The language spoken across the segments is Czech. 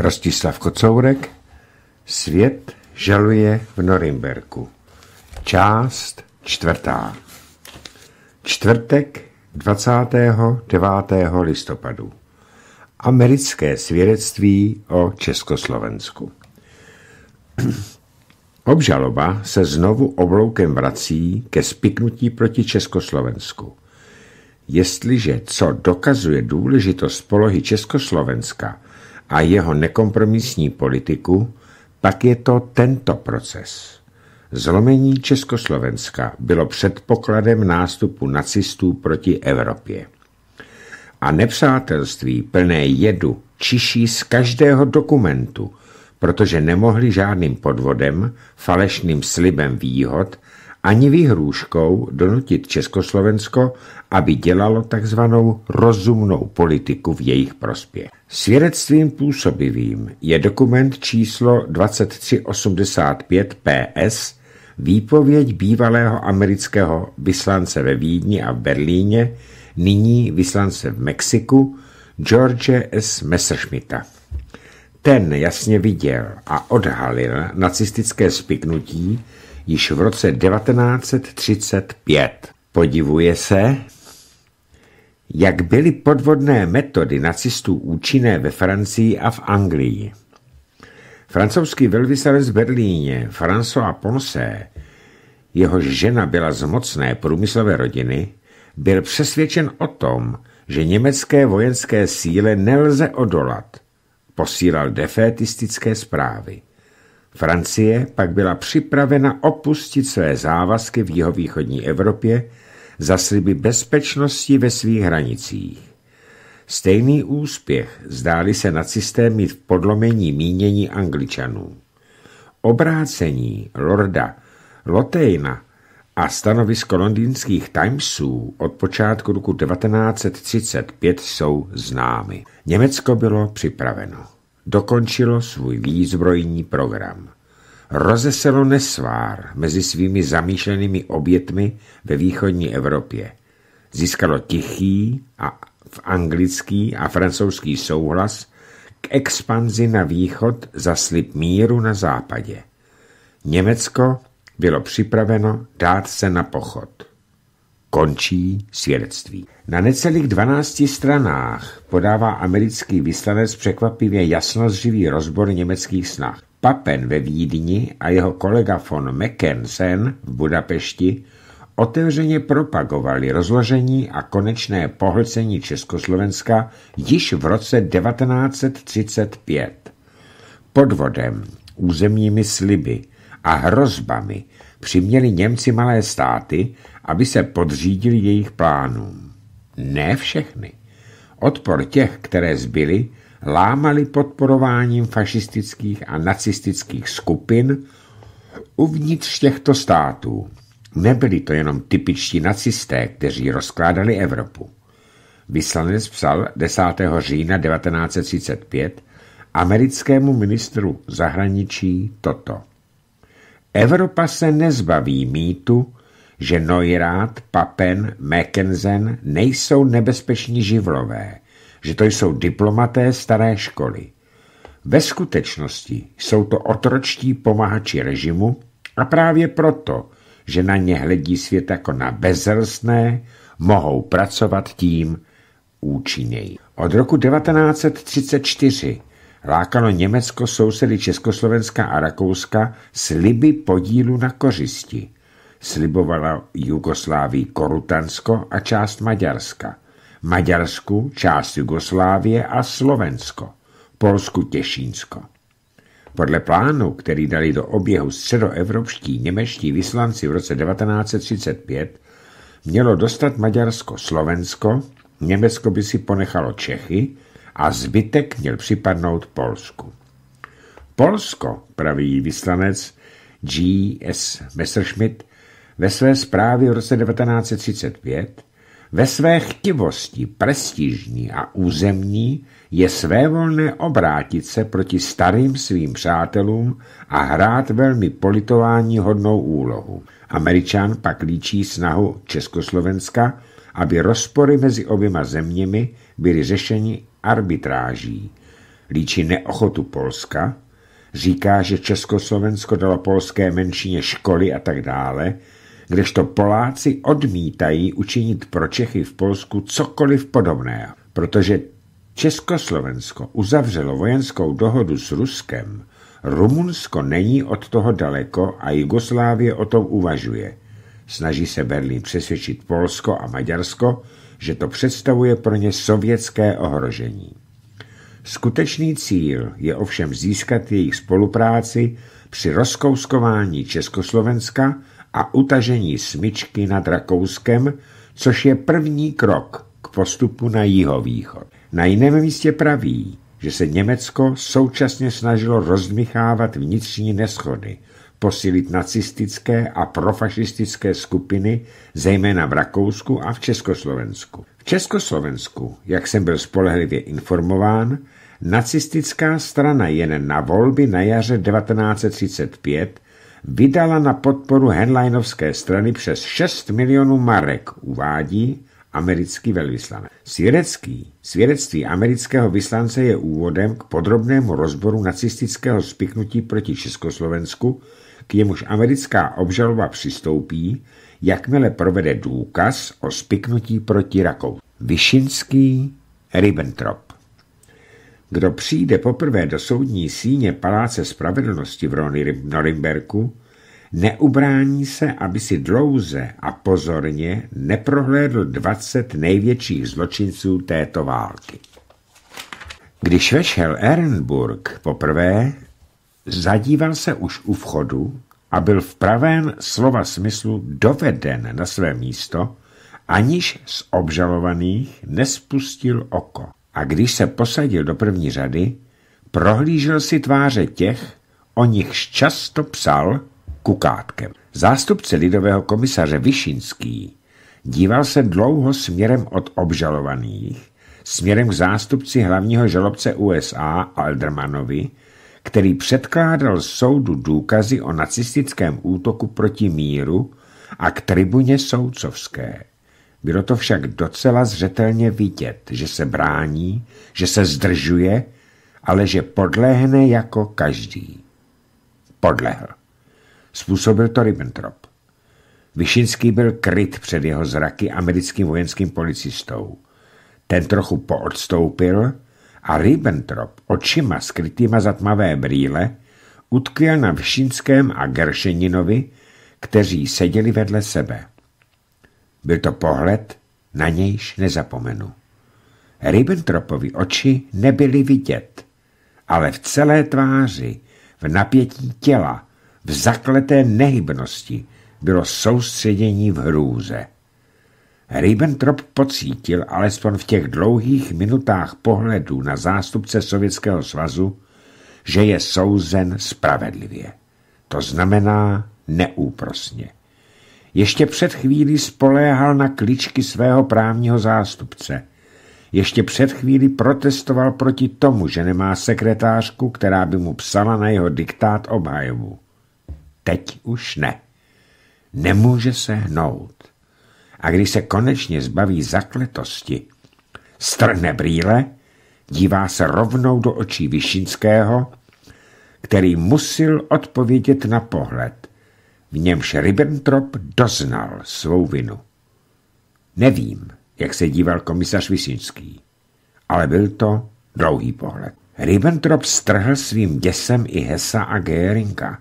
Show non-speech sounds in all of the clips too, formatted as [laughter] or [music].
Rostislav Kocourek Svět žaluje v Norimberku Část čtvrtá Čtvrtek 29. listopadu Americké svědectví o Československu [clears throat] Obžaloba se znovu obloukem vrací ke spiknutí proti Československu. Jestliže co dokazuje důležitost polohy Československa – a jeho nekompromisní politiku, pak je to tento proces. Zlomení Československa bylo předpokladem nástupu nacistů proti Evropě. A nepřátelství plné jedu čiší z každého dokumentu, protože nemohli žádným podvodem, falešným slibem výhod ani výhrůžkou donutit Československo, aby dělalo takzvanou rozumnou politiku v jejich prospěch. Svědectvím působivým je dokument číslo 2385 PS výpověď bývalého amerického vyslance ve Vídni a v Berlíně, nyní vyslance v Mexiku, George S. Messerschmitta. Ten jasně viděl a odhalil nacistické spiknutí, již v roce 1935. Podivuje se, jak byly podvodné metody nacistů účinné ve Francii a v Anglii. Francouzský velvyslanec v Berlíně François Ponce, jehož žena byla z mocné průmyslové rodiny, byl přesvědčen o tom, že německé vojenské síle nelze odolat. Posílal defetistické zprávy. Francie pak byla připravena opustit své závazky v jihovýchodní Evropě za sliby bezpečnosti ve svých hranicích. Stejný úspěch zdáli se nacisté mít v podlomení mínění Angličanů. Obrácení lorda Lotejna a stanovisko londýnských Timesů od počátku roku 1935 jsou známy. Německo bylo připraveno dokončilo svůj výzbrojní program. Rozeselo nesvár mezi svými zamýšlenými obětmi ve východní Evropě. Získalo tichý a v anglický a francouzský souhlas k expanzi na východ za slib míru na západě. Německo bylo připraveno dát se na pochod končí svědectví. Na necelých 12 stranách podává americký vyslanec překvapivě jasnozřivý rozbor německých snah. Papen ve Vídni a jeho kolega von Mackensen v Budapešti otevřeně propagovali rozložení a konečné pohlcení Československa již v roce 1935. Podvodem, územními sliby a hrozbami – přiměli Němci malé státy, aby se podřídili jejich plánům. Ne všechny. Odpor těch, které zbyly, lámali podporováním fašistických a nacistických skupin uvnitř těchto států. Nebyli to jenom typičtí nacisté, kteří rozkládali Evropu. Vyslanec psal 10. října 1935 americkému ministru zahraničí toto. Evropa se nezbaví mýtu, že Neurath, Papen, Mackensen nejsou nebezpeční živlové, že to jsou diplomaté staré školy. Ve skutečnosti jsou to otročtí pomahači režimu a právě proto, že na ně hledí svět jako na bezrstné, mohou pracovat tím účinněji. Od roku 1934 lákalo Německo sousedy Československa a Rakouska sliby podílu na kořisti. Slibovala Jugoslávii Korutansko a část Maďarska. Maďarsku část Jugoslávie a Slovensko. Polsku Těšínsko. Podle plánu, který dali do oběhu středoevropští němečtí vyslanci v roce 1935, mělo dostat Maďarsko Slovensko, Německo by si ponechalo Čechy, a zbytek měl připadnout Polsku. Polsko, pravý vyslanec G.S. Messerschmidt ve své zprávě v roce 1935 ve své chtivosti prestižní a územní je svévolné obrátit se proti starým svým přátelům a hrát velmi politování hodnou úlohu. Američan pak líčí snahu Československa aby rozpory mezi oběma zeměmi byly řešeni arbitráží. Líčí neochotu Polska, říká, že Československo dalo polské menšině školy a tak dále, kdežto Poláci odmítají učinit pro Čechy v Polsku cokoliv podobného, protože Československo uzavřelo vojenskou dohodu s Ruskem, Rumunsko není od toho daleko a Jugoslávie o tom uvažuje – Snaží se Berlín přesvědčit Polsko a Maďarsko, že to představuje pro ně sovětské ohrožení. Skutečný cíl je ovšem získat jejich spolupráci při rozkouskování Československa a utažení smyčky nad Rakouskem, což je první krok k postupu na jihovýchod. Na jiném místě praví, že se Německo současně snažilo rozmychávat vnitřní neschody – posílit nacistické a profašistické skupiny, zejména v Rakousku a v Československu. V Československu, jak jsem byl spolehlivě informován, nacistická strana jen na volby na jaře 1935 vydala na podporu Henleinovské strany přes 6 milionů marek, uvádí americký velvyslanec. Svědecký, svědectví amerického vyslance je úvodem k podrobnému rozboru nacistického spiknutí proti Československu k němuž americká obžalova přistoupí, jakmile provede důkaz o spiknutí proti rakou. Vyšinský Ribbentrop Kdo přijde poprvé do soudní síně Paláce spravedlnosti v Norimberku, neubrání se, aby si dlouze a pozorně neprohlédl 20 největších zločinců této války. Když vešel Ehrenburg poprvé, Zadíval se už u vchodu a byl v pravém slova smyslu doveden na své místo, aniž z obžalovaných nespustil oko. A když se posadil do první řady, prohlížel si tváře těch, o nichž často psal kukátkem. Zástupce lidového komisaře Višinský díval se dlouho směrem od obžalovaných, směrem k zástupci hlavního žalobce USA Aldermanovi, který předkládal soudu důkazy o nacistickém útoku proti míru a k tribuně soudcovské. Bylo to však docela zřetelně vidět, že se brání, že se zdržuje, ale že podléhne jako každý. Podlehl. Způsobil to Ribbentrop. Vyšinský byl kryt před jeho zraky americkým vojenským policistou. Ten trochu poodstoupil a Ribbentrop očima skrytýma za tmavé brýle utkvěl na Všinském a Geršeninovi, kteří seděli vedle sebe. Byl to pohled, na nějž nezapomenu. Ribbentropovi oči nebyly vidět, ale v celé tváři, v napětí těla, v zakleté nehybnosti bylo soustředění v hrůze. Ribbentrop pocítil alespoň v těch dlouhých minutách pohledu na zástupce Sovětského svazu, že je souzen spravedlivě. To znamená neúprosně. Ještě před chvílí spoléhal na kličky svého právního zástupce. Ještě před chvílí protestoval proti tomu, že nemá sekretářku, která by mu psala na jeho diktát obhajovu. Teď už ne. Nemůže se hnout a když se konečně zbaví zakletosti, strhne brýle, dívá se rovnou do očí Višinského, který musil odpovědět na pohled, v němž Ribbentrop doznal svou vinu. Nevím, jak se díval komisař Visinský, ale byl to dlouhý pohled. Ribbentrop strhl svým děsem i Hesa a Geringa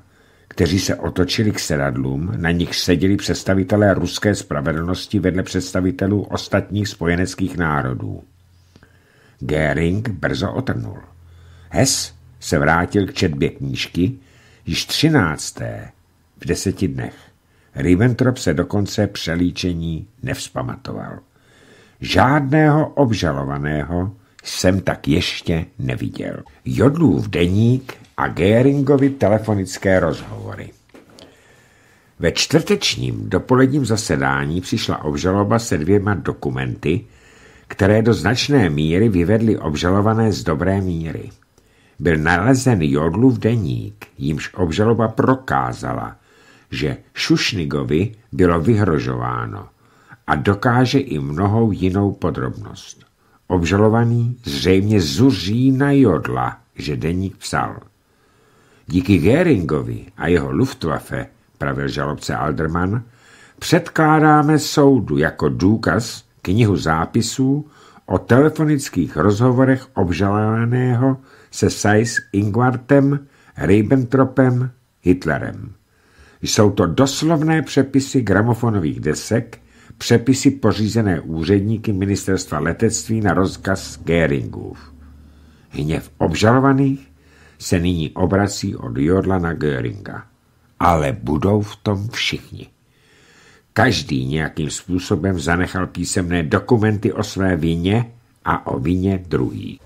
kteří se otočili k sedadlům, na nich seděli představitelé ruské spravedlnosti vedle představitelů ostatních spojeneckých národů. Göring brzo otrnul. Hess se vrátil k četbě knížky již třinácté v deseti dnech. Riventrop se dokonce přelíčení nevzpamatoval. Žádného obžalovaného jsem tak ještě neviděl. Jodlův deník a Geringovi telefonické rozhovory. Ve čtvrtečním dopoledním zasedání přišla obžaloba se dvěma dokumenty, které do značné míry vyvedly obžalované z dobré míry. Byl nalezen Jodlův deník, jímž obžaloba prokázala, že Šušnigovi bylo vyhrožováno a dokáže i mnohou jinou podrobnost. Obžalovaný zřejmě zuří na Jodla, že deník psal. Díky Geringovi a jeho Luftwaffe, pravil žalobce Alderman, předkládáme soudu jako důkaz knihu zápisů o telefonických rozhovorech obžalovaného se Seiss Ingwartem Ribbentropem, Hitlerem. Jsou to doslovné přepisy gramofonových desek, přepisy pořízené úředníky ministerstva letectví na rozkaz Geringův. Hněv obžalovaných se nyní obrací od Jorla na Göringa. Ale budou v tom všichni. Každý nějakým způsobem zanechal písemné dokumenty o své vině a o vině druhý.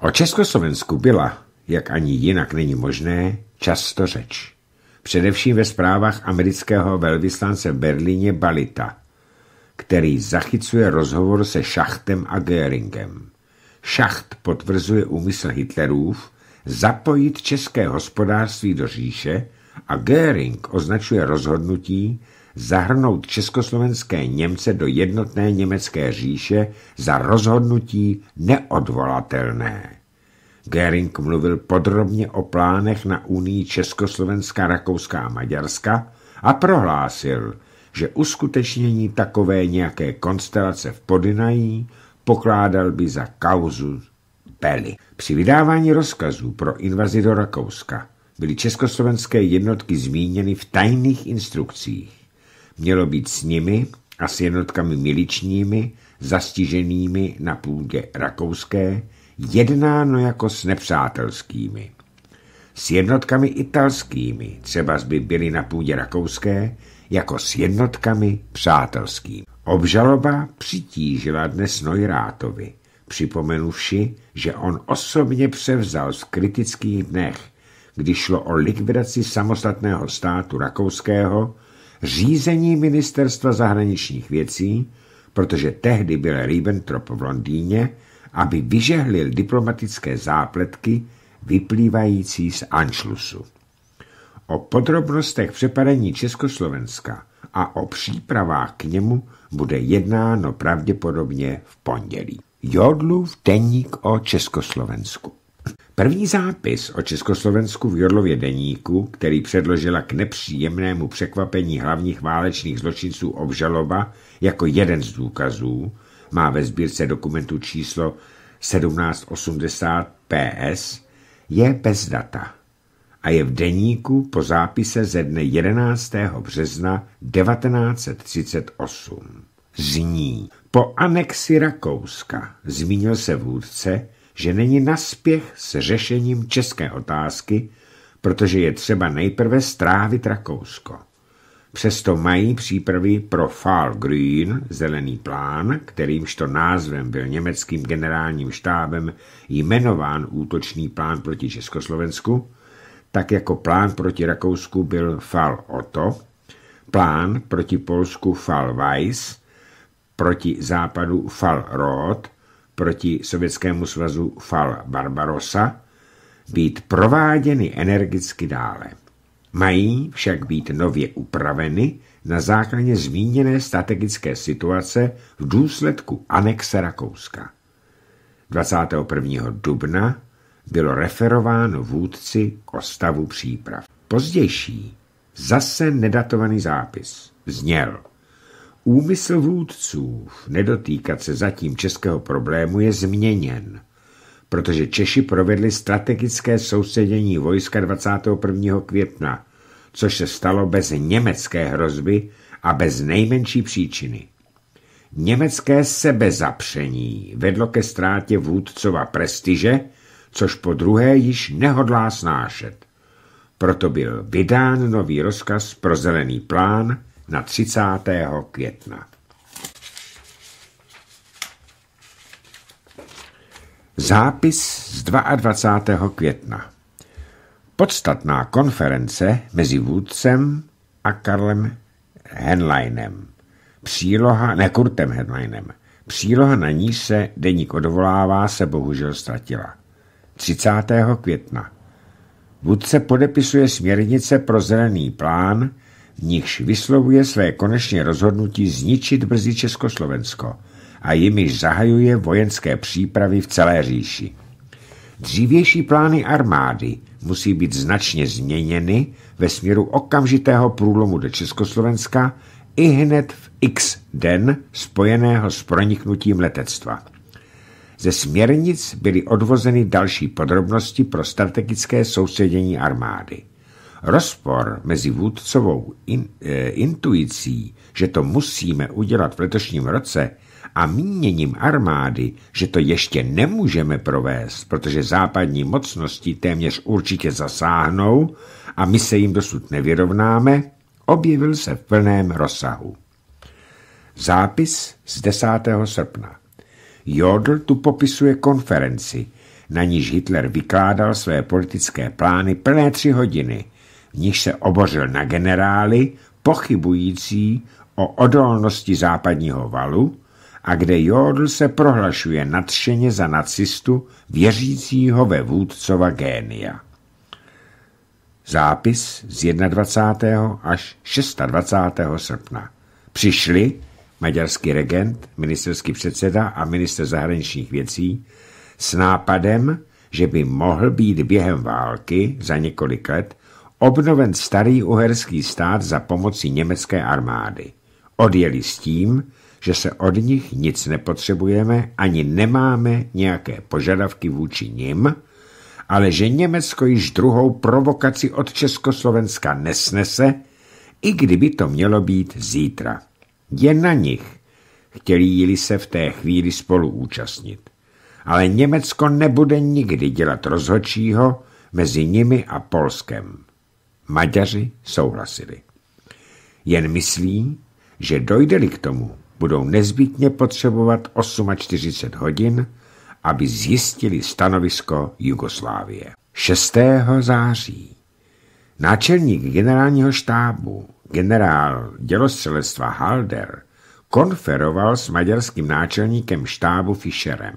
O Československu byla, jak ani jinak není možné, často řeč. Především ve zprávách amerického velvyslance v Berlíně Balita, který zachycuje rozhovor se Šachtem a Göringem. Šacht potvrzuje úmysl Hitlerův zapojit české hospodářství do říše a Göring označuje rozhodnutí zahrnout československé Němce do jednotné německé říše za rozhodnutí neodvolatelné. Göring mluvil podrobně o plánech na Unii Československa, Rakouska a Maďarska a prohlásil, že uskutečnění takové nějaké konstelace v Podinají pokládal by za kauzu Peli. Při vydávání rozkazů pro invazi do Rakouska byly československé jednotky zmíněny v tajných instrukcích. Mělo být s nimi a s jednotkami miličními, zastiženými na půdě rakouské, jednáno jako s nepřátelskými. S jednotkami italskými, třeba by byly na půdě rakouské, jako s jednotkami přátelskými. Obžaloba přitížila dnes Nojrátovi, připomenuvši, že on osobně převzal v kritických dnech, kdy šlo o likvidaci samostatného státu rakouského, řízení ministerstva zahraničních věcí, protože tehdy byl Ribbentrop v Londýně, aby vyžehlil diplomatické zápletky vyplývající z Anšlusu. O podrobnostech přepadení Československa a o přípravách k němu bude jednáno pravděpodobně v pondělí. Jodlův deník o Československu. První zápis o Československu v Jodlově deníku, který předložila k nepříjemnému překvapení hlavních válečných zločinců obžaloba jako jeden z důkazů, má ve sbírce dokumentů číslo 1780 PS, je bez data a je v deníku po zápise ze dne 11. března 1938. Zní. Po anexi Rakouska zmínil se vůdce, že není naspěch s řešením české otázky, protože je třeba nejprve strávit Rakousko. Přesto mají přípravy pro Fall Green, zelený plán, kterýmž to názvem byl německým generálním štábem jmenován útočný plán proti Československu, tak jako plán proti Rakousku byl Fal Otto, plán proti Polsku Fal Weiss, proti západu Fal Roth, proti Sovětskému svazu Fal Barbarossa, být prováděny energicky dále. Mají však být nově upraveny na základě zmíněné strategické situace v důsledku anexe Rakouska. 21. dubna bylo referováno vůdci o stavu příprav. Pozdější, zase nedatovaný zápis, zněl Úmysl vůdců nedotýkat se zatím českého problému je změněn, protože Češi provedli strategické sousedění vojska 21. května, což se stalo bez německé hrozby a bez nejmenší příčiny. Německé sebezapření vedlo ke ztrátě vůdcova prestiže což po druhé již nehodlá snášet. Proto byl vydán nový rozkaz pro zelený plán na 30. května. Zápis z 22. května. Podstatná konference mezi vůdcem a Karlem Henleinem. Příloha, ne Kurtem Henleinem. Příloha na ní se deník odvolává, se bohužel ztratila. 30. května. Vůdce podepisuje směrnice pro zelený plán, v nichž vyslovuje své konečné rozhodnutí zničit brzy Československo a jimiž zahajuje vojenské přípravy v celé říši. Dřívější plány armády musí být značně změněny ve směru okamžitého průlomu do Československa i hned v x den spojeného s proniknutím letectva. Ze směrnic byly odvozeny další podrobnosti pro strategické sousedění armády. Rozpor mezi vůdcovou in, e, intuicí, že to musíme udělat v letošním roce, a míněním armády, že to ještě nemůžeme provést, protože západní mocnosti téměř určitě zasáhnou a my se jim dosud nevyrovnáme, objevil se v plném rozsahu. Zápis z 10. srpna. Jodl tu popisuje konferenci, na níž Hitler vykládal své politické plány plné tři hodiny, v níž se obořil na generály, pochybující o odolnosti západního valu a kde Jodl se prohlašuje nadšeně za nacistu věřícího ve vůdcova génia. Zápis z 21. až 26. srpna. Přišli maďarský regent, ministerský předseda a minister zahraničních věcí, s nápadem, že by mohl být během války za několik let obnoven starý uherský stát za pomoci německé armády. Odjeli s tím, že se od nich nic nepotřebujeme, ani nemáme nějaké požadavky vůči nim, ale že Německo již druhou provokaci od Československa nesnese, i kdyby to mělo být zítra. Je na nich, chtěli-li se v té chvíli spolu účastnit. Ale Německo nebude nikdy dělat rozhodčího mezi nimi a Polskem. Maďaři souhlasili. Jen myslí, že dojde-li k tomu, budou nezbytně potřebovat 48 hodin, aby zjistili stanovisko Jugoslávie. 6. září náčelník generálního štábu generál dělostřelectva Halder konferoval s maďarským náčelníkem štábu Fischerem.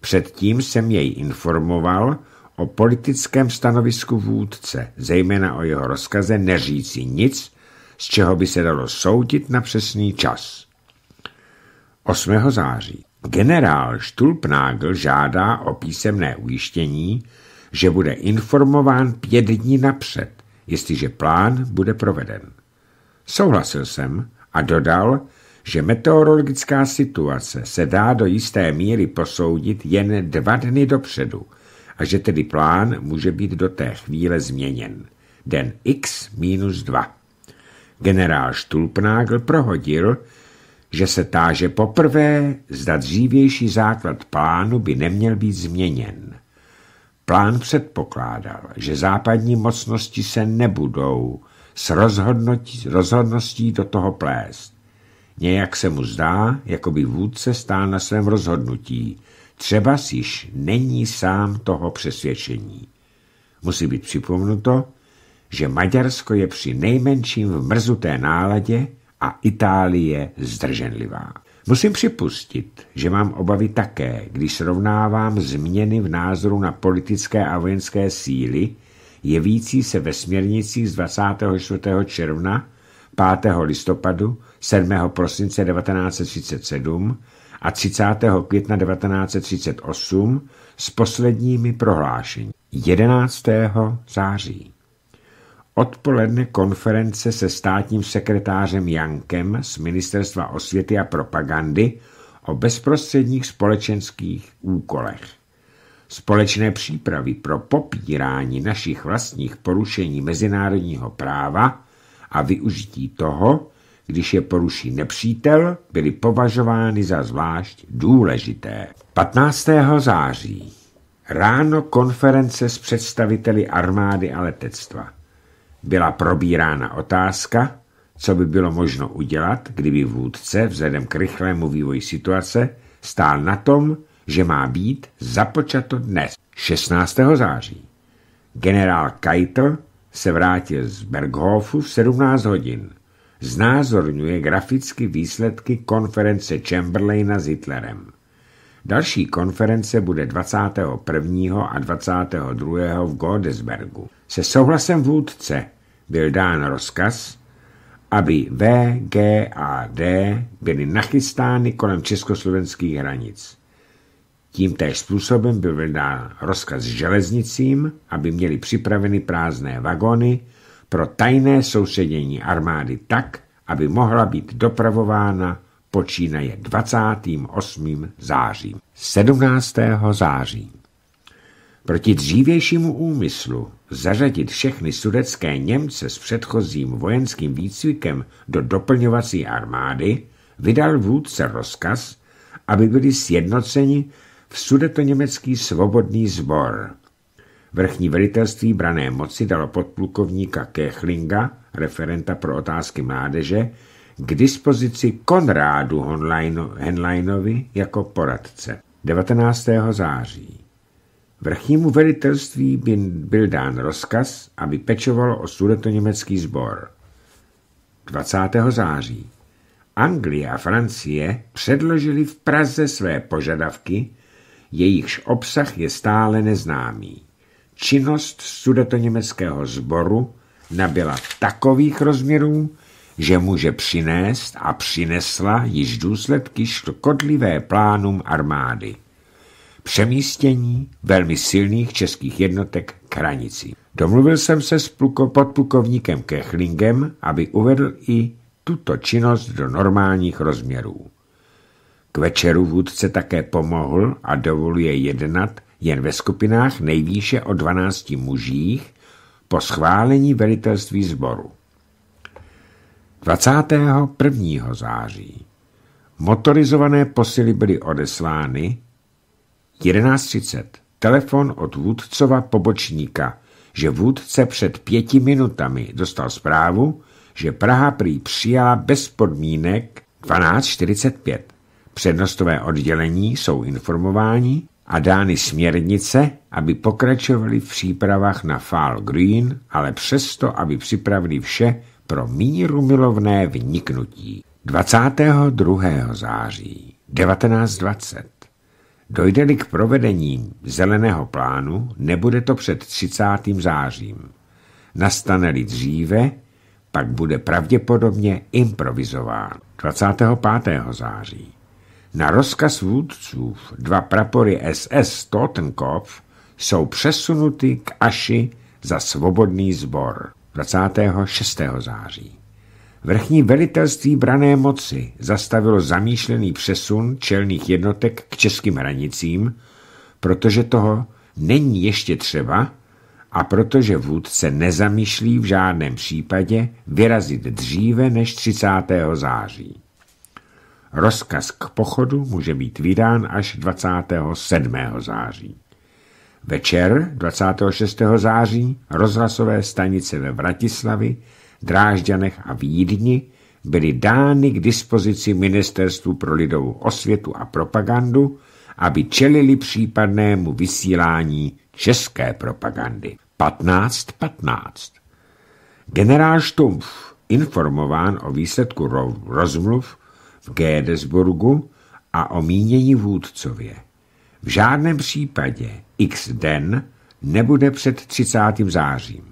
Předtím jsem jej informoval o politickém stanovisku vůdce, zejména o jeho rozkaze neříci nic, z čeho by se dalo soudit na přesný čas. 8. září. Generál Štulpnágl žádá o písemné ujištění, že bude informován pět dní napřed, jestliže plán bude proveden. Souhlasil jsem a dodal, že meteorologická situace se dá do jisté míry posoudit jen dva dny dopředu a že tedy plán může být do té chvíle změněn. Den X minus 2. Generál Štulpnágl prohodil, že se táže poprvé, zda dřívější základ plánu by neměl být změněn. Plán předpokládal, že západní mocnosti se nebudou s rozhodností do toho plést. Nějak se mu zdá, jako by vůdce stál na svém rozhodnutí. Třeba již není sám toho přesvědčení. Musí být připomnuto, že Maďarsko je při nejmenším v mrzuté náladě a Itálie zdrženlivá. Musím připustit, že mám obavy také, když srovnávám změny v názoru na politické a vojenské síly, jevící se ve směrnicích z 24. června, 5. listopadu, 7. prosince 1937 a 30. května 1938 s posledními prohlášení 11. září. Odpoledne konference se státním sekretářem Jankem z Ministerstva osvěty a propagandy o bezprostředních společenských úkolech společné přípravy pro popírání našich vlastních porušení mezinárodního práva a využití toho, když je poruší nepřítel, byly považovány za zvlášť důležité. 15. září ráno konference s představiteli armády a letectva. Byla probírána otázka, co by bylo možno udělat, kdyby vůdce vzhledem k rychlému vývoji situace stál na tom, že má být započato dnes, 16. září. Generál Keitel se vrátil z Berghofu v 17 hodin. Znázorňuje graficky výsledky konference Chamberlaina s Hitlerem. Další konference bude 21. a 22. v Godesbergu. Se souhlasem vůdce byl dán rozkaz, aby V, G a D byly nachystány kolem československých hranic. Tím též způsobem byl vydán rozkaz železnicím, aby měli připraveny prázdné vagony pro tajné sousedění armády tak, aby mohla být dopravována počínaje 28. zářím. 17. září. Proti dřívějšímu úmyslu zařadit všechny sudecké Němce s předchozím vojenským výcvikem do doplňovací armády vydal vůdce rozkaz, aby byli sjednoceni v německý svobodný zbor. Vrchní velitelství brané moci dalo podplukovníka Kechlinga, referenta pro otázky mládeže, k dispozici Konrádu Henleinovi jako poradce. 19. září. Vrchnímu velitelství byl dán rozkaz, aby pečovalo o německý zbor. 20. září. Anglie a Francie předložili v Praze své požadavky jejichž obsah je stále neznámý. Činnost sudetoněmeckého sboru nabyla takových rozměrů, že může přinést a přinesla již důsledky škodlivé plánům armády. Přemístění velmi silných českých jednotek k hranici. Domluvil jsem se s pluko, podplukovníkem Kechlingem, aby uvedl i tuto činnost do normálních rozměrů večeru vůdce také pomohl a dovoluje jednat jen ve skupinách nejvýše o 12 mužích po schválení velitelství sboru. 21. září motorizované posily byly odeslány 11.30. Telefon od vůdcova pobočníka, že vůdce před pěti minutami dostal zprávu, že Praha prý přijala bez podmínek 12.45. Přednostové oddělení jsou informováni a dány směrnice, aby pokračovali v přípravách na Fall Green, ale přesto, aby připravili vše pro míru milovné vniknutí. 22. září 1920 Dojde-li k provedení zeleného plánu, nebude to před 30. zářím. Nastane-li dříve, pak bude pravděpodobně improvizován 25. září. Na rozkaz vůdců dva prapory SS Totenkopf jsou přesunuty k Aši za svobodný sbor 26. září. Vrchní velitelství brané moci zastavilo zamýšlený přesun čelných jednotek k českým hranicím, protože toho není ještě třeba a protože vůdce nezamýšlí v žádném případě vyrazit dříve než 30. září. Rozkaz k pochodu může být vydán až 27. září. Večer 26. září rozhlasové stanice ve Vratislavi, Drážďanech a Vídni byly dány k dispozici Ministerstvu pro lidovou osvětu a propagandu, aby čelili případnému vysílání české propagandy. 15.15. 15. Generál Štumf, informován o výsledku rozmluv, Gédesburgu a o mínění vůdcově. V žádném případě x den nebude před 30. zářím.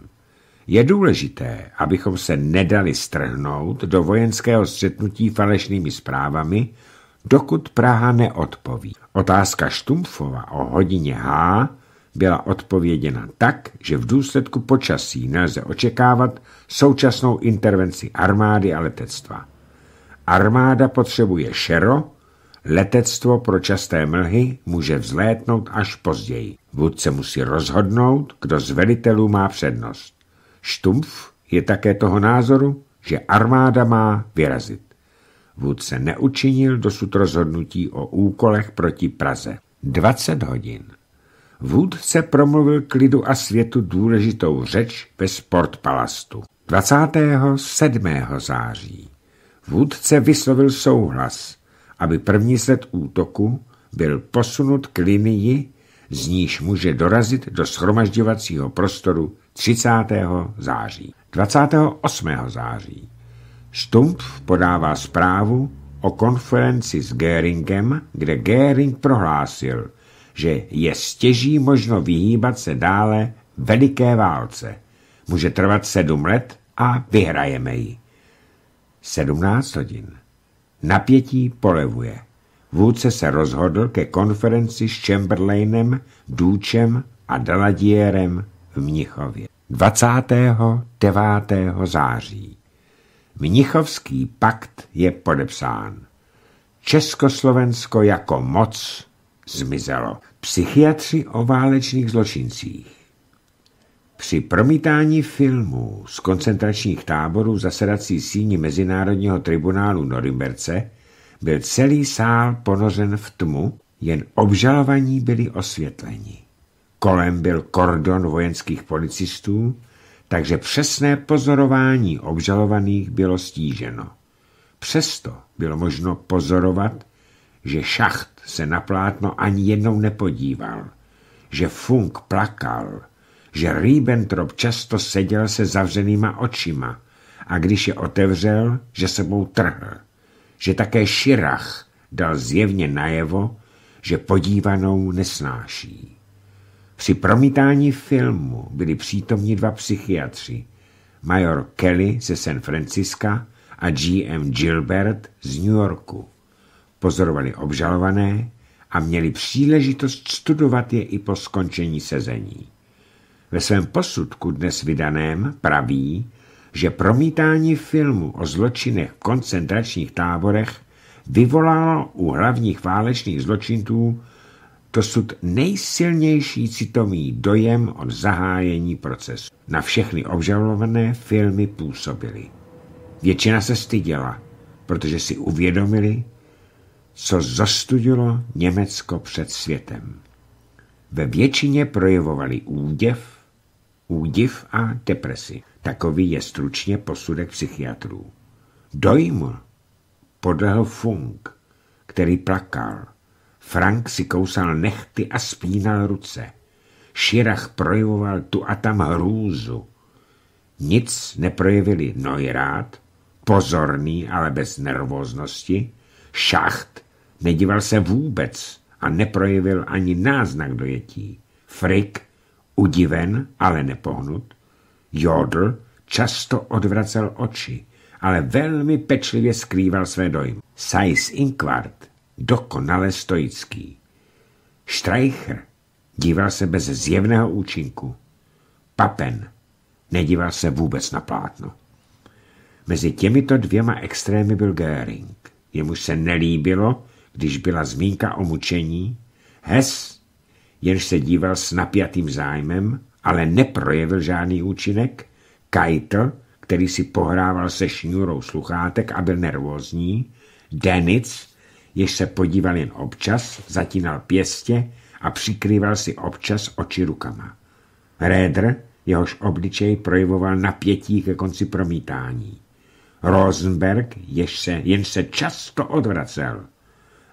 Je důležité, abychom se nedali strhnout do vojenského střetnutí falešnými zprávami, dokud Praha neodpoví. Otázka Štumfova o hodině H byla odpověděna tak, že v důsledku počasí nelze očekávat současnou intervenci armády a letectva. Armáda potřebuje šero, letectvo pro časté mlhy může vzlétnout až později. Vůdce musí rozhodnout, kdo z velitelů má přednost. Štumf je také toho názoru, že armáda má vyrazit. Vůdce neučinil dosud rozhodnutí o úkolech proti Praze. 20 hodin. Vůdce promluvil k lidu a světu důležitou řeč ve Sportpalastu. 27. září. Vůdce vyslovil souhlas, aby první sled útoku byl posunut k linii, z níž může dorazit do schromažďovacího prostoru 30. září. 28. září Stumpf podává zprávu o konferenci s Göringem, kde Göring prohlásil, že je stěží možno vyhýbat se dále veliké válce. Může trvat sedm let a vyhrajeme ji. 17 hodin. Napětí polevuje. Vůdce se rozhodl ke konferenci s Chamberlainem, Důčem a Daladierem v Mnichově. 29. září. Mnichovský pakt je podepsán. Československo jako moc zmizelo. Psychiatři o válečných zločincích. Při promítání filmů z koncentračních táborů zasedací síni Mezinárodního tribunálu Norimberce byl celý sál ponořen v tmu, jen obžalovaní byli osvětleni. Kolem byl kordon vojenských policistů, takže přesné pozorování obžalovaných bylo stíženo. Přesto bylo možno pozorovat, že Šacht se na plátno ani jednou nepodíval, že Funk plakal, že Ribbentrop často seděl se zavřenýma očima a když je otevřel, že sebou trhl. Že také Širach dal zjevně najevo, že podívanou nesnáší. Při promítání filmu byli přítomní dva psychiatři, major Kelly ze San Franciska a G.M. Gilbert z New Yorku. Pozorovali obžalované a měli příležitost studovat je i po skončení sezení. Ve svém posudku dnes vydaném praví, že promítání filmu o zločinech v koncentračních táborech vyvolalo u hlavních válečných zločinců dosud nejsilnější citový dojem od zahájení procesu. Na všechny obžalované filmy působily. Většina se styděla, protože si uvědomili, co zastudilo Německo před světem. Ve většině projevovali úděv, údiv a depresi. Takový je stručně posudek psychiatrů. Dojmu podlehl Fung, který plakal. Frank si kousal nechty a spínal ruce. Širach projevoval tu a tam hrůzu. Nic neprojevili Neurát, pozorný, ale bez nervóznosti, Šacht nedíval se vůbec a neprojevil ani náznak dojetí. Frick Udiven, ale nepohnut, Jodl často odvracel oči, ale velmi pečlivě skrýval své dojmy. Sais Inquart, dokonale stoický. Streicher díval se bez zjevného účinku. Papen nedíval se vůbec na plátno. Mezi těmito dvěma extrémy byl Göring. Jemu se nelíbilo, když byla zmínka o mučení. Hess jenž se díval s napjatým zájmem, ale neprojevil žádný účinek, Keitel, který si pohrával se šňůrou sluchátek a byl nervózní, Denic, jež se podíval jen občas, zatínal pěstě a přikrýval si občas oči rukama. Rédr, jehož obličej projevoval napětí ke konci promítání. Rosenberg, jež se, jen se často odvracel.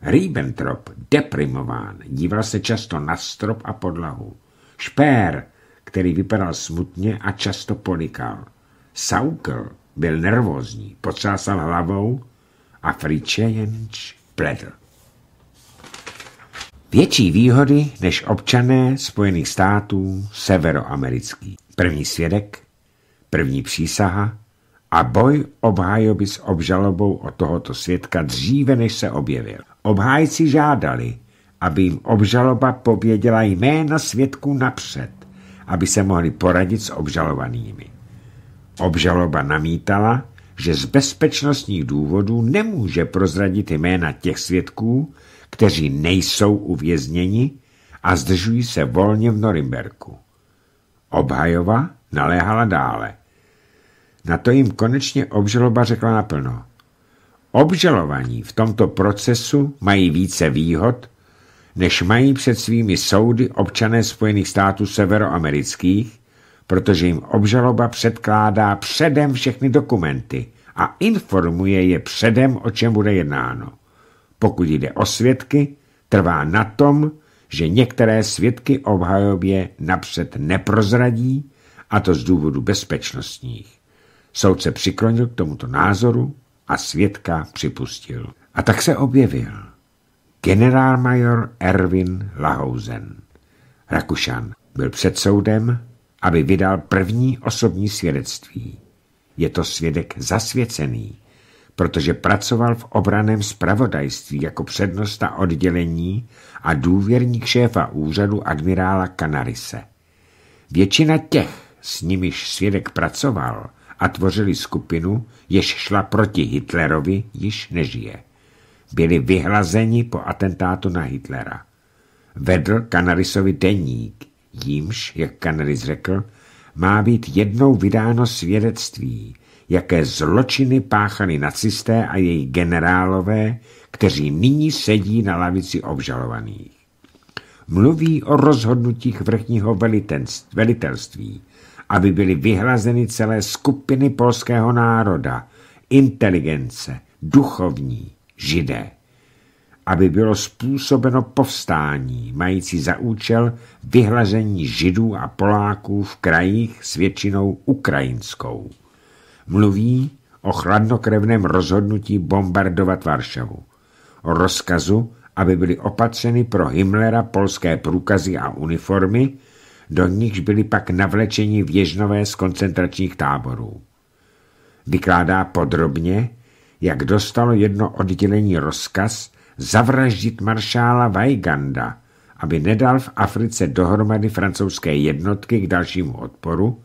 Ribbentrop deprimován, díval se často na strop a podlahu. Špér, který vypadal smutně a často polikal. Saukl byl nervózní, potřásal hlavou a Friče jenž pledl. Větší výhody než občané Spojených států severoamerický. První svědek, první přísaha a boj obhajoby s obžalobou o tohoto svědka dříve, než se objevil. Obhájci žádali, aby jim obžaloba pověděla jména svědků napřed, aby se mohli poradit s obžalovanými. Obžaloba namítala, že z bezpečnostních důvodů nemůže prozradit jména těch svědků, kteří nejsou uvězněni a zdržují se volně v Norimberku. Obhajova naléhala dále. Na to jim konečně obžaloba řekla naplno. Obžalovaní v tomto procesu mají více výhod, než mají před svými soudy občané Spojených států severoamerických, protože jim obžaloba předkládá předem všechny dokumenty a informuje je předem, o čem bude jednáno. Pokud jde o svědky, trvá na tom, že některé svědky obhajobě napřed neprozradí, a to z důvodu bezpečnostních. Soud se přiklonil k tomuto názoru a svědka připustil. A tak se objevil generálmajor Erwin Lahousen. Rakušan byl před soudem, aby vydal první osobní svědectví. Je to svědek zasvěcený, protože pracoval v obraném spravodajství jako přednosta oddělení a důvěrník šéfa úřadu admirála Kanarise. Většina těch, s nimiž svědek pracoval, a tvořili skupinu, jež šla proti Hitlerovi, již nežije. Byli vyhlazeni po atentátu na Hitlera. Vedl Kanarisovi deník, jímž, jak Kanaris řekl, má být jednou vydáno svědectví, jaké zločiny páchali nacisté a její generálové, kteří nyní sedí na lavici obžalovaných. Mluví o rozhodnutích vrchního velitelství, aby byly vyhrazeny celé skupiny polského národa, inteligence, duchovní, židé. Aby bylo způsobeno povstání, mající za účel vyhrazení židů a Poláků v krajích s většinou ukrajinskou. Mluví o chladnokrevném rozhodnutí bombardovat Varšavu, o rozkazu, aby byly opatřeny pro Himmlera polské průkazy a uniformy do nichž byli pak navlečeni věžnové z koncentračních táborů. Vykládá podrobně, jak dostalo jedno oddělení rozkaz zavraždit maršála Vajganda, aby nedal v Africe dohromady francouzské jednotky k dalšímu odporu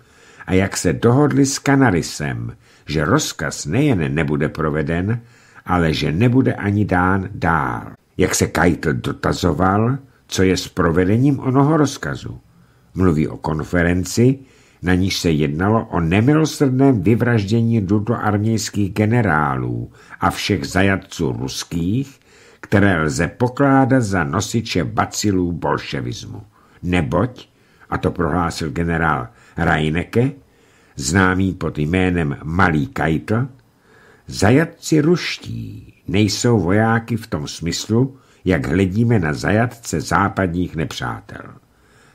a jak se dohodli s Kanarisem, že rozkaz nejen nebude proveden, ale že nebude ani dán dál. Jak se Keitel dotazoval, co je s provedením onoho rozkazu. Mluví o konferenci, na níž se jednalo o nemilosrdném vyvraždění dudoarmějských generálů a všech zajatců ruských, které lze pokládat za nosiče bacilů bolševismu. Neboť, a to prohlásil generál Rajneke, známý pod jménem Malý Kajtl, zajatci ruští nejsou vojáky v tom smyslu, jak hledíme na zajatce západních nepřátel.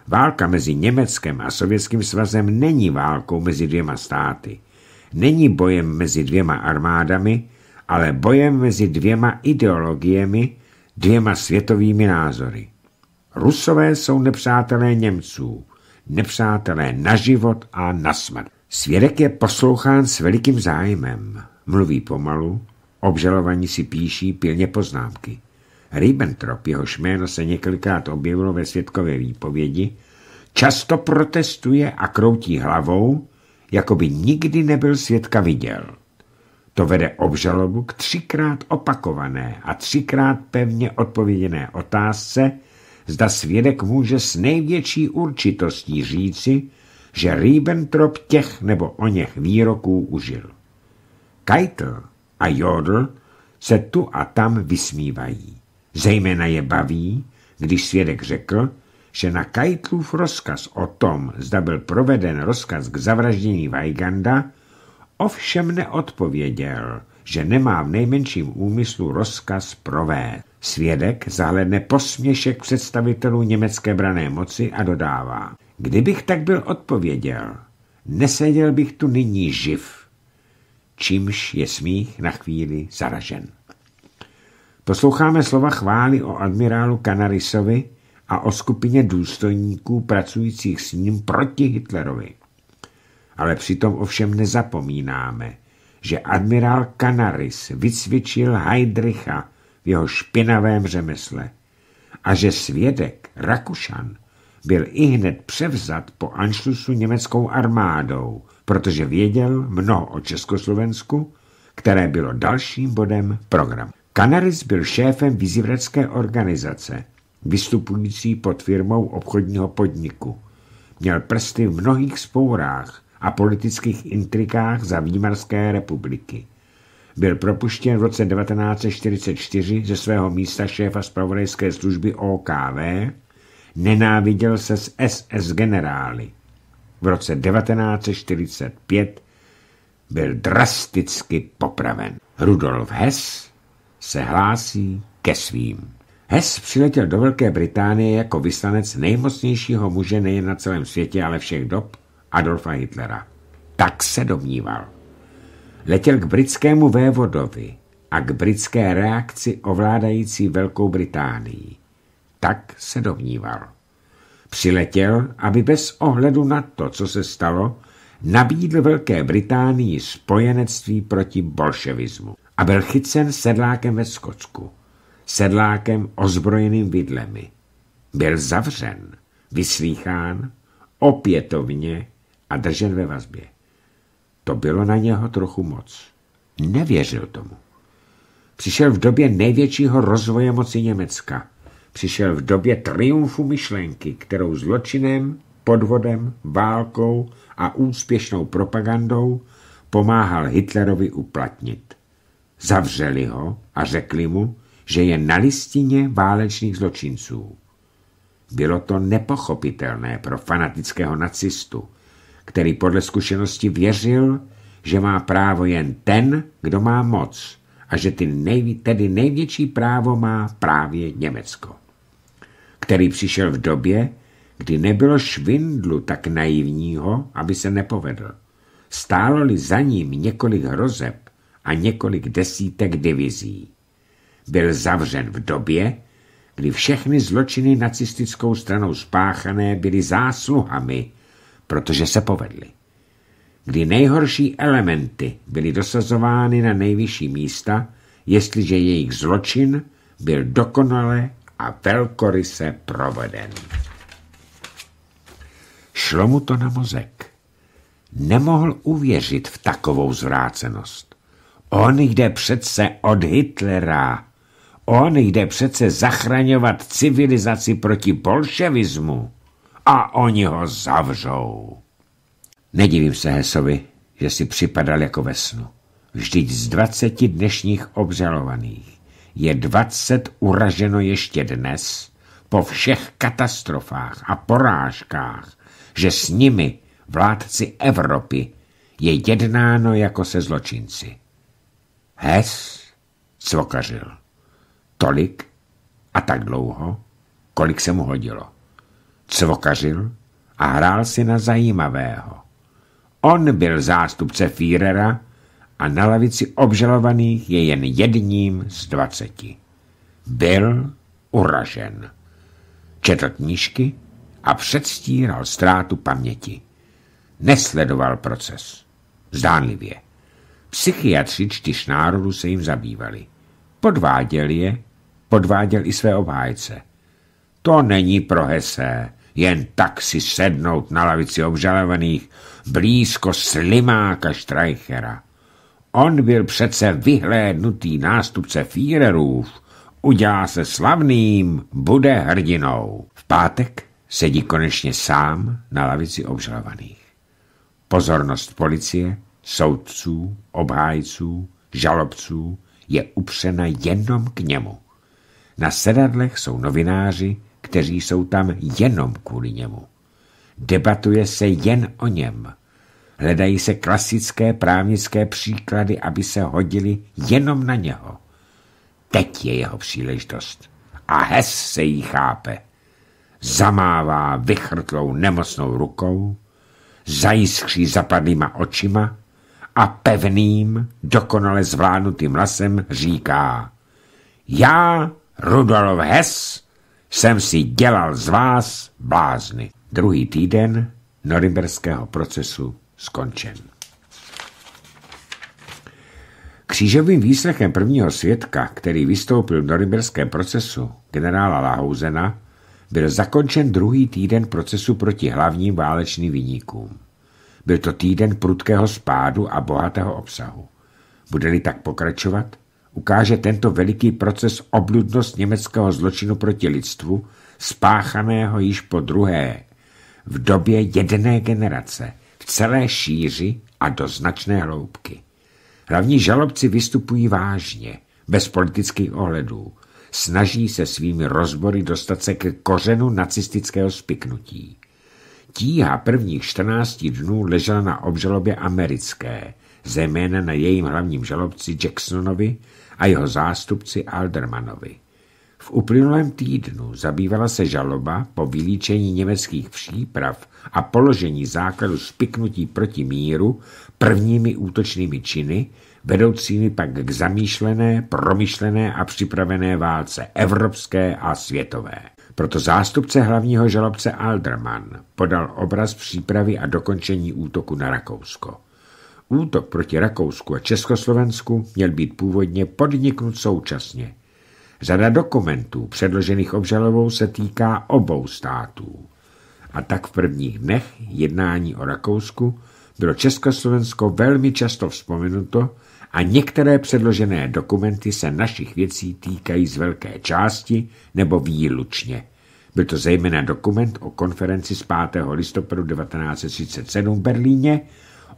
Válka mezi Německem a Sovětským svazem není válkou mezi dvěma státy. Není bojem mezi dvěma armádami, ale bojem mezi dvěma ideologiemi, dvěma světovými názory. Rusové jsou nepřátelé Němců, nepřátelé na život a na smrt. Svědek je poslouchán s velikým zájmem. Mluví pomalu, obžalovaní si píší pilně poznámky. Ribbentrop, jehož jméno se několikrát objevilo ve světkové výpovědi, často protestuje a kroutí hlavou, jako by nikdy nebyl světka viděl. To vede obžalobu k třikrát opakované a třikrát pevně odpověděné otázce, zda svědek může s největší určitostí říci, že Ribbentrop těch nebo o něch výroků užil. Keitel a Jodl se tu a tam vysmívají. Zejména je baví, když svědek řekl, že na Kajtlův rozkaz o tom, zda byl proveden rozkaz k zavraždění Vajganda, ovšem neodpověděl, že nemá v nejmenším úmyslu rozkaz provést. Svědek zahledne posměšek představitelů německé brané moci a dodává. Kdybych tak byl odpověděl, neseděl bych tu nyní živ. Čímž je smích na chvíli zaražen. Posloucháme slova chvály o admirálu Kanarisovi a o skupině důstojníků pracujících s ním proti Hitlerovi. Ale přitom ovšem nezapomínáme, že admirál Kanaris vycvičil Heidricha v jeho špinavém řemesle a že svědek Rakušan byl i hned převzat po Anšlusu německou armádou, protože věděl mnoho o Československu, které bylo dalším bodem programu. Kanaris byl šéfem vyzivracké organizace, vystupující pod firmou obchodního podniku. Měl prsty v mnohých spourách a politických intrikách za Výmarské republiky. Byl propuštěn v roce 1944 ze svého místa šéfa zpravodajské služby OKV, nenáviděl se s SS generály. V roce 1945 byl drasticky popraven. Rudolf Hess se hlásí ke svým. Hess přiletěl do Velké Británie jako vyslanec nejmocnějšího muže nejen na celém světě, ale všech dob, Adolfa Hitlera. Tak se domníval. Letěl k britskému vévodovi a k britské reakci ovládající Velkou Británii. Tak se domníval. Přiletěl, aby bez ohledu na to, co se stalo, nabídl Velké Británii spojenectví proti bolševismu a byl chycen sedlákem ve Skotsku, sedlákem ozbrojeným vidlemi. Byl zavřen, vyslýchán, opětovně a držen ve vazbě. To bylo na něho trochu moc. Nevěřil tomu. Přišel v době největšího rozvoje moci Německa. Přišel v době triumfu myšlenky, kterou zločinem, podvodem, válkou a úspěšnou propagandou pomáhal Hitlerovi uplatnit. Zavřeli ho a řekli mu, že je na listině válečných zločinců. Bylo to nepochopitelné pro fanatického nacistu, který podle zkušenosti věřil, že má právo jen ten, kdo má moc a že ty nejvě, tedy největší právo má právě Německo, který přišel v době, kdy nebylo švindlu tak naivního, aby se nepovedl. Stálo-li za ním několik hrozeb, a několik desítek divizí. Byl zavřen v době, kdy všechny zločiny nacistickou stranou spáchané byly zásluhami, protože se povedly. Kdy nejhorší elementy byly dosazovány na nejvyšší místa, jestliže jejich zločin byl dokonale a velkoryse proveden. Šlo mu to na mozek. Nemohl uvěřit v takovou zvrácenost. On jde přece od Hitlera. On jde přece zachraňovat civilizaci proti bolševismu. A oni ho zavřou. Nedivím se Hesovi, že si připadal jako ve snu. Vždyť z dvaceti dnešních obžalovaných je dvacet uraženo ještě dnes po všech katastrofách a porážkách, že s nimi, vládci Evropy, je jednáno jako se zločinci. Hes cvokařil. Tolik a tak dlouho, kolik se mu hodilo. Cvokařil a hrál si na zajímavého. On byl zástupce Führera a na lavici obžalovaných je jen jedním z dvaceti. Byl uražen. Četl knížky a předstíral ztrátu paměti. Nesledoval proces. Zdánlivě. Psychiatři čtyř národů se jim zabývali. Podváděl je, podváděl i své obhájce. To není pro hesé, jen tak si sednout na lavici obžalovaných blízko slimáka Štrajchera. On byl přece vyhlédnutý nástupce Führerův, udělá se slavným, bude hrdinou. V pátek sedí konečně sám na lavici obžalovaných. Pozornost policie soudců, obhájců, žalobců je upřena jenom k němu. Na sedadlech jsou novináři, kteří jsou tam jenom kvůli němu. Debatuje se jen o něm. Hledají se klasické právnické příklady, aby se hodili jenom na něho. Teď je jeho příležitost. A Hes se jí chápe. Zamává vychrtlou nemocnou rukou, zajiskří zapadlýma očima a pevným, dokonale zvládnutým hlasem říká Já, Rudolf Hess, jsem si dělal z vás blázny. Druhý týden norimberského procesu skončen. Křížovým výslechem prvního světka, který vystoupil v norimberském procesu, generála Lahouzena, byl zakončen druhý týden procesu proti hlavním válečným vyníkům. Byl to týden prudkého spádu a bohatého obsahu. Bude-li tak pokračovat, ukáže tento veliký proces obludnost německého zločinu proti lidstvu, spáchaného již po druhé, v době jedné generace, v celé šíři a do značné hloubky. Hlavní žalobci vystupují vážně, bez politických ohledů. Snaží se svými rozbory dostat se k kořenu nacistického spiknutí. Tíha prvních 14 dnů ležela na obžalobě americké, zejména na jejím hlavním žalobci Jacksonovi a jeho zástupci Aldermanovi. V uplynulém týdnu zabývala se žaloba po vylíčení německých příprav a položení základu spiknutí proti míru prvními útočnými činy, vedoucími pak k zamýšlené, promyšlené a připravené válce evropské a světové. Proto zástupce hlavního žalobce Alderman podal obraz přípravy a dokončení útoku na Rakousko. Útok proti Rakousku a Československu měl být původně podniknut současně. Řada dokumentů předložených obžalovou se týká obou států. A tak v prvních dnech jednání o Rakousku bylo Československo velmi často vzpomenuto a některé předložené dokumenty se našich věcí týkají z velké části nebo výlučně. Byl to zejména dokument o konferenci z 5. listopadu 1937 v Berlíně,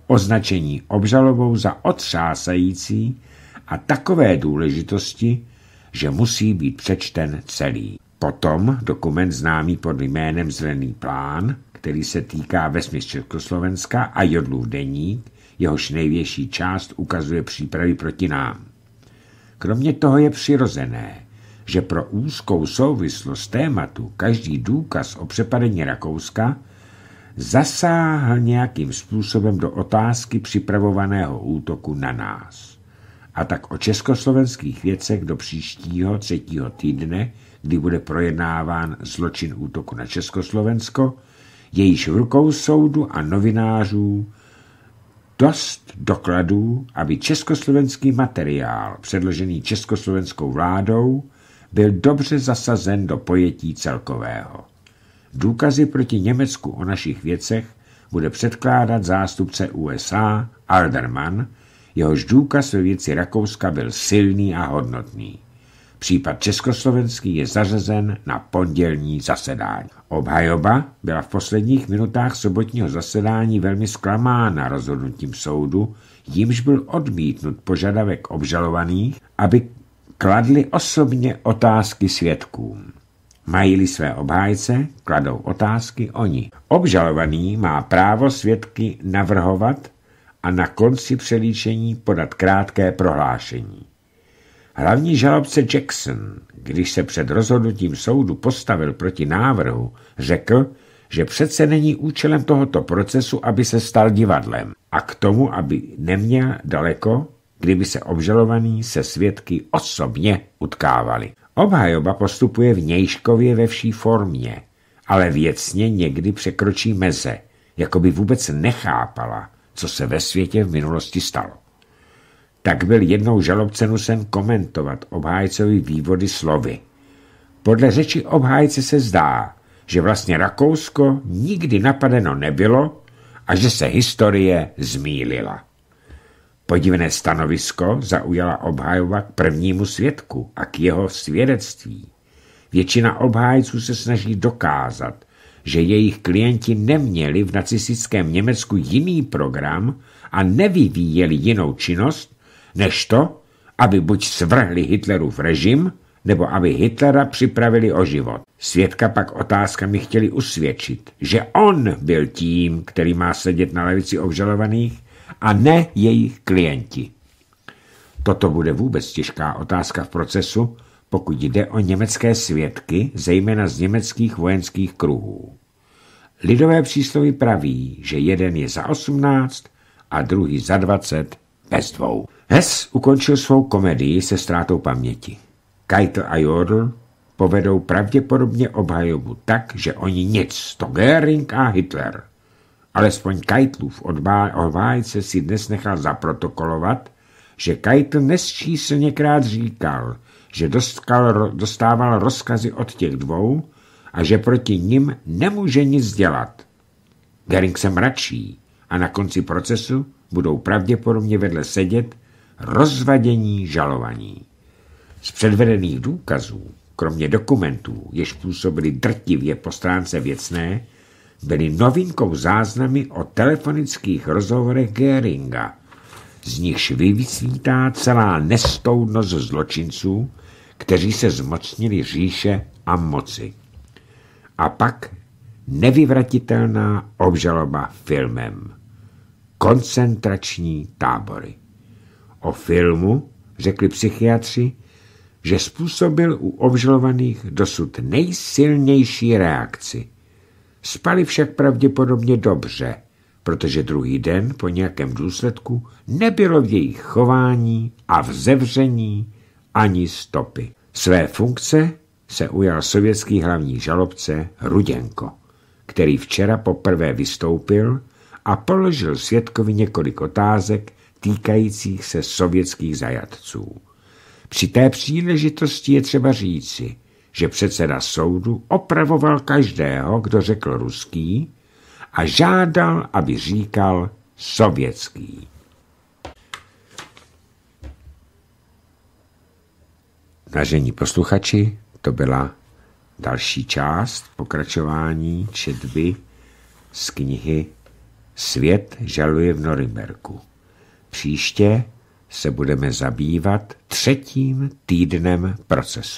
označení obžalovou za otřásající a takové důležitosti, že musí být přečten celý. Potom dokument známý pod jménem Zelený plán, který se týká vesměs Československa a jodlův deník, jehož největší část ukazuje přípravy proti nám. Kromě toho je přirozené, že pro úzkou souvislost tématu každý důkaz o přepadení Rakouska zasáhl nějakým způsobem do otázky připravovaného útoku na nás. A tak o československých věcech do příštího třetího týdne, kdy bude projednáván zločin útoku na Československo, jejíž v rukou soudu a novinářů dost dokladů, aby československý materiál předložený československou vládou byl dobře zasazen do pojetí celkového. Důkazy proti Německu o našich věcech bude předkládat zástupce USA Alderman, jehož důkaz ve věci Rakouska byl silný a hodnotný. Případ československý je zařazen na pondělní zasedání. Obhajoba byla v posledních minutách sobotního zasedání velmi zklamána rozhodnutím soudu, jímž byl odmítnut požadavek obžalovaných, aby kladli osobně otázky svědkům. Mají-li své obhájce, kladou otázky oni. Obžalovaný má právo svědky navrhovat a na konci přelíčení podat krátké prohlášení. Hlavní žalobce Jackson, když se před rozhodnutím soudu postavil proti návrhu, řekl, že přece není účelem tohoto procesu, aby se stal divadlem a k tomu, aby neměl daleko, kdyby se obžalovaný se svědky osobně utkávali. Obhajoba postupuje v nějškově ve vší formě, ale věcně někdy překročí meze, jako by vůbec nechápala, co se ve světě v minulosti stalo tak byl jednou žalobce nusen komentovat obhájcovi vývody slovy. Podle řeči obhájce se zdá, že vlastně Rakousko nikdy napadeno nebylo a že se historie zmýlila. Podivné stanovisko zaujala obhájova k prvnímu svědku a k jeho svědectví. Většina obhájců se snaží dokázat, že jejich klienti neměli v nacistickém Německu jiný program a nevyvíjeli jinou činnost, než to, aby buď svrhli Hitlerův režim, nebo aby Hitlera připravili o život. Svědka pak otázkami chtěli usvědčit, že on byl tím, který má sedět na levici obžalovaných a ne jejich klienti. Toto bude vůbec těžká otázka v procesu, pokud jde o německé svědky, zejména z německých vojenských kruhů. Lidové přísloví praví, že jeden je za 18 a druhý za 20 bez dvou. Hess ukončil svou komedii se ztrátou paměti. Keitel a Jodl povedou pravděpodobně obhajobu tak, že oni nic, to Göring a Hitler. Alespoň Keitlův odvájce si dnes nechal zaprotokolovat, že Keitel nesčíslněkrát říkal, že dostkal, dostával rozkazy od těch dvou a že proti nim nemůže nic dělat. Göring se mračí a na konci procesu budou pravděpodobně vedle sedět rozvadění žalovaní. Z předvedených důkazů, kromě dokumentů, jež působily drtivě po stránce věcné, byly novinkou záznamy o telefonických rozhovorech Geringa, z nichž vyvysvítá celá nestoudnost zločinců, kteří se zmocnili říše a moci. A pak nevyvratitelná obžaloba filmem. Koncentrační tábory o filmu řekli psychiatři, že způsobil u obžalovaných dosud nejsilnější reakci. Spali však pravděpodobně dobře, protože druhý den po nějakém důsledku nebylo v jejich chování a vzevření ani stopy. Své funkce se ujal sovětský hlavní žalobce Ruděnko, který včera poprvé vystoupil a položil svědkovi několik otázek, týkajících se sovětských zajatců. Při té příležitosti je třeba říci, že předseda soudu opravoval každého, kdo řekl ruský, a žádal, aby říkal sovětský. Vážení posluchači, to byla další část pokračování četby z knihy Svět žaluje v Norimberku. Příště se budeme zabývat třetím týdnem procesu.